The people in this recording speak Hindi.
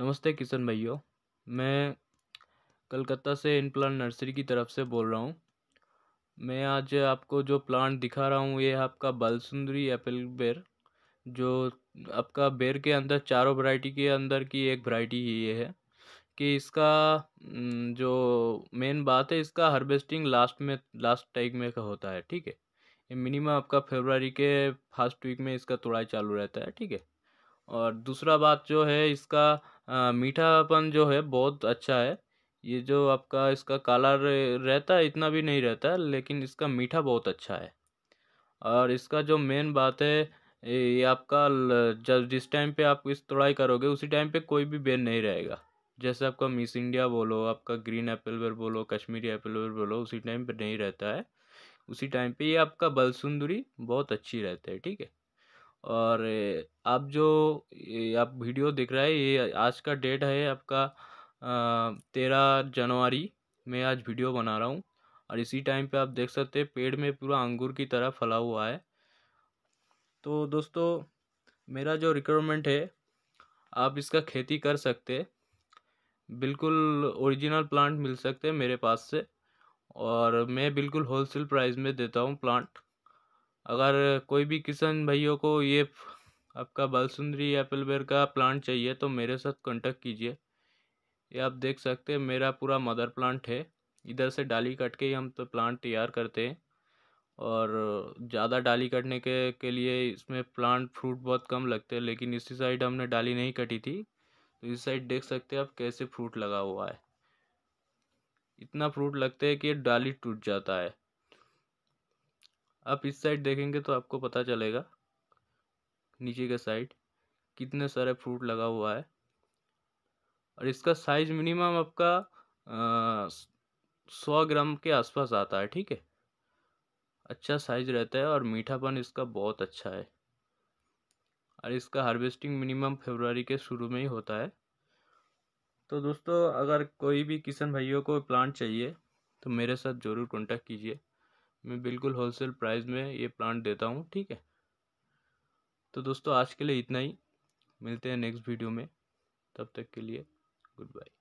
नमस्ते किशन भैया मैं कलकत्ता से इन प्लांट नर्सरी की तरफ से बोल रहा हूँ मैं आज आपको जो प्लांट दिखा रहा हूँ ये है आपका बलसुंदरी एप्पल बेर जो आपका बेर के अंदर चारों वैरायटी के अंदर की एक वैरायटी ये है कि इसका जो मेन बात है इसका हार्वेस्टिंग लास्ट में लास्ट टाइम में का होता है ठीक है ये मिनिमम आपका फेबररी के फर्स्ट वीक में इसका तोड़ाई चालू रहता है ठीक है और दूसरा बात जो है इसका मीठापन जो है बहुत अच्छा है ये जो आपका इसका काला रहता है इतना भी नहीं रहता लेकिन इसका मीठा बहुत अच्छा है और इसका जो मेन बात है ये आपका जब जिस टाइम पे आप इस तोड़ाई करोगे उसी टाइम पे कोई भी बेन नहीं रहेगा जैसे आपका मिस इंडिया बोलो आपका ग्रीन एप्पल बेर बोलो कश्मीरी एप्पल बेर बोलो उसी टाइम पे नहीं रहता है उसी टाइम पे ये आपका बलसुंदरी बहुत अच्छी रहता है ठीक है और आप जो आप वीडियो दिख रहा है ये आज का डेट है आपका तेरह जनवरी मैं आज वीडियो बना रहा हूँ और इसी टाइम पे आप देख सकते हैं पेड़ में पूरा अंगूर की तरह फला हुआ है तो दोस्तों मेरा जो रिक्वायरमेंट है आप इसका खेती कर सकते बिल्कुल ओरिजिनल प्लांट मिल सकते हैं मेरे पास से और मैं बिल्कुल होलसेल प्राइस में देता हूँ प्लांट अगर कोई भी किसान भाइयों को ये आपका बाल सुंदरी बेर का प्लांट चाहिए तो मेरे साथ कांटेक्ट कीजिए ये आप देख सकते हैं मेरा पूरा मदर प्लांट है इधर से डाली कट के ही हम तो प्लांट तैयार करते हैं और ज़्यादा डाली कटने के के लिए इसमें प्लांट फ्रूट बहुत कम लगते हैं लेकिन इसी साइड हमने डाली नहीं कटी थी तो इस साइड देख सकते हैं आप कैसे फ्रूट लगा हुआ है इतना फ्रूट लगता है कि डाली टूट जाता है आप इस साइड देखेंगे तो आपको पता चलेगा नीचे का साइड कितने सारे फ्रूट लगा हुआ है और इसका साइज मिनिमम आपका सौ ग्राम के आसपास आता है ठीक है अच्छा साइज रहता है और मीठापन इसका बहुत अच्छा है और इसका हार्वेस्टिंग मिनिमम फेबर के शुरू में ही होता है तो दोस्तों अगर कोई भी किसान भाइयों को प्लांट चाहिए तो मेरे साथ ज़रूर कांटेक्ट कीजिए मैं बिल्कुल होलसेल प्राइस में ये प्लांट देता हूँ ठीक है तो दोस्तों आज के लिए इतना ही मिलते हैं नेक्स्ट वीडियो में तब तक के लिए गुड बाय